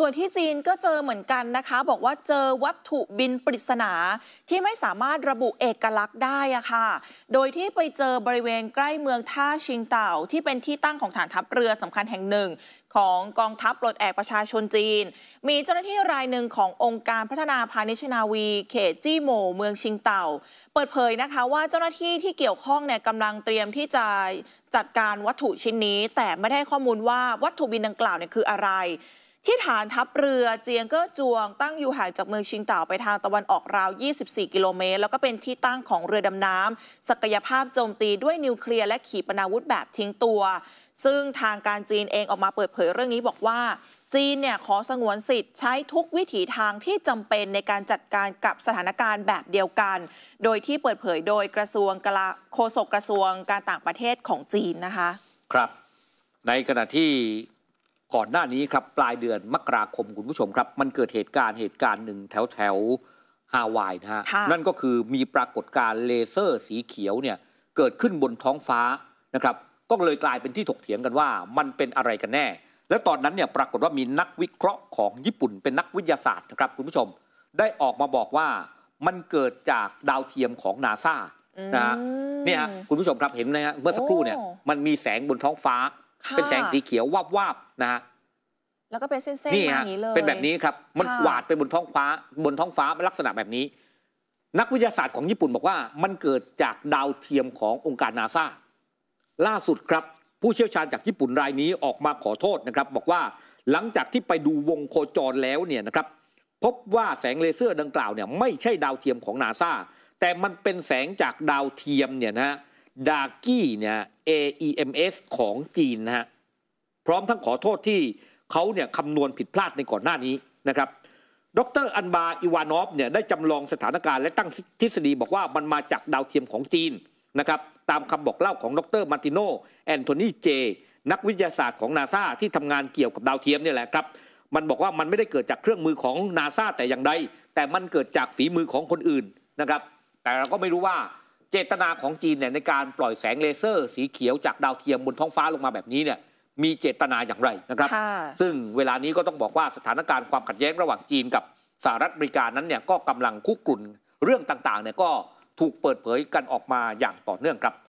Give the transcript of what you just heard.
ส่วนที่จีนก็เจอเหมือนกันนะคะ บอกว่าเจอวัตถุบินปริศนาที่ไม่สามารถระบุเอกลักษณ์ได้อะค่ะ โดยที่ไปเจอบริเวณใกล้เมืองท่าชิงเต่า ที่เป็นที่ตั้งของฐานทัพเรือสำคัญแห่งหนึ่ง ของกองทัพปลดแอกประชาชนจีน มีเจ้าหน้าที่รายหนึ่งขององค์การพัฒนาพาณิชนาวี เขตจี้โมเมืองชิงเต่า เปิดเผยนะคะว่าเจ้าหน้าที่ที่เกี่ยวข้องเนี่ยกำลังเตรียมที่จะจัดการวัตถุชิ้นนี้ แต่ไม่ได้ข้อมูลว่าวัตถุบินดังกล่าวเนี่ยคืออะไรที่ฐานทัพเรือเจียงเก้อจวงตั้งอยู่ห่างจากเมืองชิงเต่าไปทางตะวันออกราว 24 กิโลเมตร แล้วก็เป็นที่ตั้งของเรือดำน้ำศักยภาพโจมตีด้วยนิวเคลียร์และขีปนาวุธแบบทิ้งตัว ซึ่งทางการจีนเองออกมาเปิดเผยเรื่องนี้บอกว่า จีนเนี่ยขอสงวนสิทธิ์ใช้ทุกวิถีทางที่จำเป็นในการจัดการกับสถานการณ์แบบเดียวกัน โดยที่เปิดเผยโดยกระทรวงกลาโฆษกกระทรวงการต่างประเทศของจีนนะคะ ครับ ในขณะที่ก่อนหน้านี้ครับปลายเดือนมกราคมคุณผู้ชมครับมันเกิดเหตุการณ์เหตุการณ์หนึ่งแถวแถวฮาวายนะฮะนั่นก็คือมีปรากฏการณ์เลเซอร์สีเขียวเนี่ยเกิดขึ้นบนท้องฟ้านะครับก็เลยกลายเป็นที่ถกเถียงกันว่ามันเป็นอะไรกันแน่ และตอนนั้นเนี่ยปรากฏว่ามีนักวิเคราะห์ของญี่ปุ่น เป็นนักวิทยาศาสตร์นะครับคุณผู้ชมได้ออกมาบอกว่ามันเกิดจากดาวเทียมของนาซานะเนี่ยคุณผู้ชมครับเห็นนะฮะเมื่อสักครู่เนี่ยมันมีแสงบนท้องฟ้าเป็นแสงสีเขียววับวับนะฮะ แล้วก็เป็นเส้นๆนี่ฮะเป็นแบบนี้ครับ มันกวาดไปบนท้องฟ้า บนท้องฟ้าลักษณะแบบนี้ นักวิทยาศาสตร์ของญี่ปุ่นบอกว่า มันเกิดจากดาวเทียมขององค์การนาซาล่าสุดครับ ผู้เชี่ยวชาญจากญี่ปุ่นรายนี้ออกมาขอโทษนะครับ บอกว่าหลังจากที่ไปดูวงโคจรแล้วเนี่ยนะครับ พบว่าแสงเลเซอร์ดังกล่าวเนี่ย ไม่ใช่ดาวเทียมของนาซาแต่มันเป็นแสงจากดาวเทียมเนี่ยนะฮะดากี้เนี่ย AEMS ของจีนนะฮะพร้อมทั้งขอโทษที่เขาเนี่ยคำนวณผิดพลาดในก่อนหน้านี้นะครับดรอันบาอิวานอฟเนี่ยได้จำลองสถานการณ์และตั้งทฤษฎีบอกว่ามันมาจากดาวเทียมของจีนนะครับตามคำบอกเล่าของดรมาติโนแอนโทนีเจนักวิทยาศาสตร์ของนาซาที่ทำงานเกี่ยวกับดาวเทียมเนี่ยแหละครับ มันบอกว่ามันไม่ได้เกิดจากเครื่องมือของนาซาแต่อย่างใดแต่มันเกิดจากฝีมือของคนอื่นนะครับแต่เราก็ไม่รู้ว่าจตนาของจีนเนี่ยในการปล่อยแสงเลเซอร์ สีเขียวจากดาวเทียมบนท้องฟ้าลงมาแบบนี้เนี่ยมีเจตนาอย่างไรนะครับ ซึ่งเวลานี้ก็ต้องบอกว่าสถานการณ์ความขัดแย้งระหว่างจีนกับสหรัฐอเมริกานั้นเนี่ยก็กำลังคุกกลุ่นเรื่องต่างๆเนี่ยก็ถูกเปิดเผยกันออกมาอย่างต่อเนื่องครับ